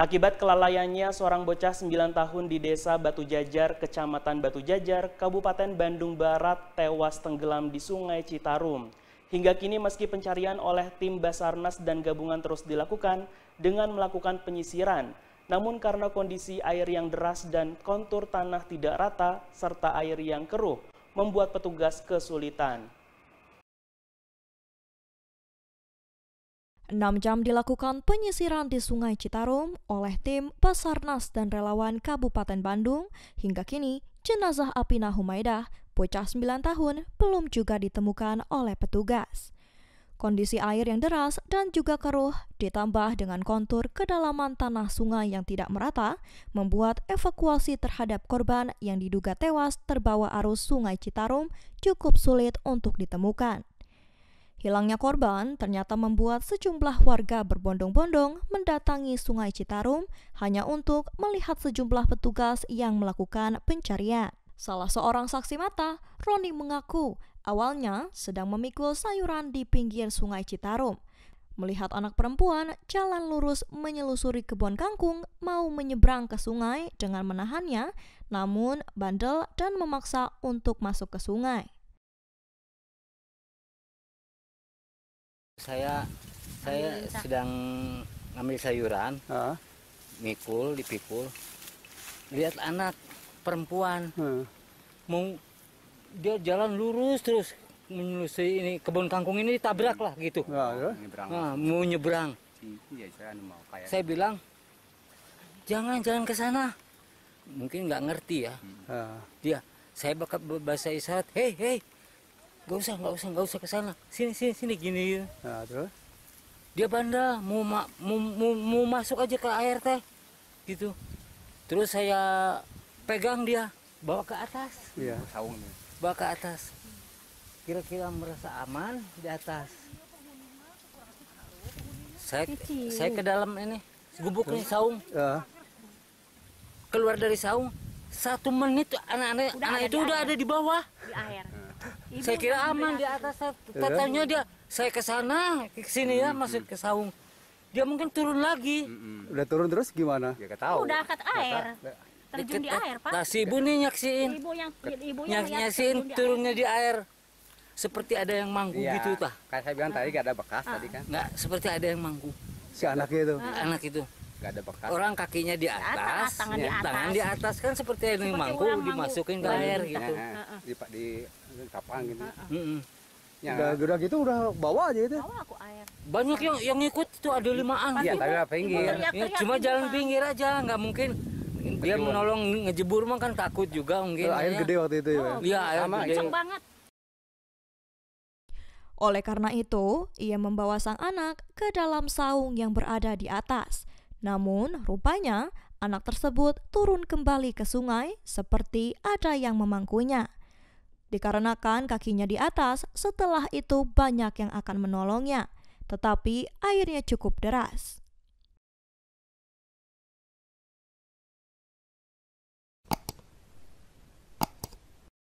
Akibat kelalaiannya, seorang bocah 9 tahun di desa Batu Jajar, kecamatan Batu Jajar, Kabupaten Bandung Barat tewas tenggelam di sungai Citarum. Hingga kini meski pencarian oleh tim Basarnas dan gabungan terus dilakukan dengan melakukan penyisiran, namun karena kondisi air yang deras dan kontur tanah tidak rata serta air yang keruh, membuat petugas kesulitan. 6 jam dilakukan penyisiran di Sungai Citarum oleh tim Basarnas dan relawan Kabupaten Bandung. Hingga kini, jenazah Apina Humaidah, bocah 9 tahun, belum juga ditemukan oleh petugas. Kondisi air yang deras dan juga keruh ditambah dengan kontur kedalaman tanah sungai yang tidak merata membuat evakuasi terhadap korban yang diduga tewas terbawa arus sungai Citarum cukup sulit untuk ditemukan. Hilangnya korban ternyata membuat sejumlah warga berbondong-bondong mendatangi Sungai Citarum hanya untuk melihat sejumlah petugas yang melakukan pencarian. Salah seorang saksi mata, Roni mengaku awalnya sedang memikul sayuran di pinggir Sungai Citarum. Melihat anak perempuan jalan lurus menyelusuri kebun kangkung mau menyeberang ke sungai dengan menahannya, namun bandel dan memaksa untuk masuk ke sungai. Saya saya sedang ngambil sayuran, uh. mikul, dipikul. Lihat anak perempuan uh. mau dia jalan lurus terus menelusuri ini kebun kangkung ini ditabrak lah gitu. Uh, mau nyebrang. Nah, iya, saya gitu. bilang jangan jalan ke sana. Mungkin nggak ngerti ya. Dia saya bakal bahasa isyarat, hei hei gak usah nggak usah nggak usah ke sana sini sini sini gini gitu. nah, terus dia bandel mau, ma mau, mau, mau masuk aja ke air teh gitu terus saya pegang dia bawa ke atas iya saungnya bawa ke atas kira-kira merasa aman di atas saya saya ke dalam ini gubuk nih saung ya. keluar dari saung satu menit anak-anak anak, itu udah ada di bawah di air Ibu saya kira aman di atas iya kan? katanya dia saya ke sana ke sini ya masuk ke saung dia mungkin turun lagi udah turun terus gimana ya tahu udah angkat air terjun di air pak nah, si ibu nih nyaksiin ibu yang ibu yang nyaksiin turunnya di air seperti ada yang manggu ya, gitu pak kayak saya bilang tadi gak ada bekas ah. tadi kan nggak seperti ada yang manggu si anak itu anak itu nggak ada bekas orang kakinya di atas, di atas tangan, ya. di atas. tangan di atas kan seperti ini mangku dimasukin ke iya, air iya. gitu nah, di di kapang gitu uh Ya. Udah gerak gitu udah bawa aja itu. Ya? Bawa aku air. Banyak yang yang ikut itu ada limaan. Iya, tapi pinggir. Ya, cuma jalan pinggir aja, nggak mungkin dia menolong ngejebur mah kan takut juga mungkin. Air ya. gede waktu itu ya. ya? Iya, air gede. Iya. banget. Oleh karena itu, ia membawa sang anak ke dalam saung yang berada di atas namun, rupanya anak tersebut turun kembali ke sungai seperti ada yang memangkunya. Dikarenakan kakinya di atas, setelah itu banyak yang akan menolongnya, tetapi airnya cukup deras.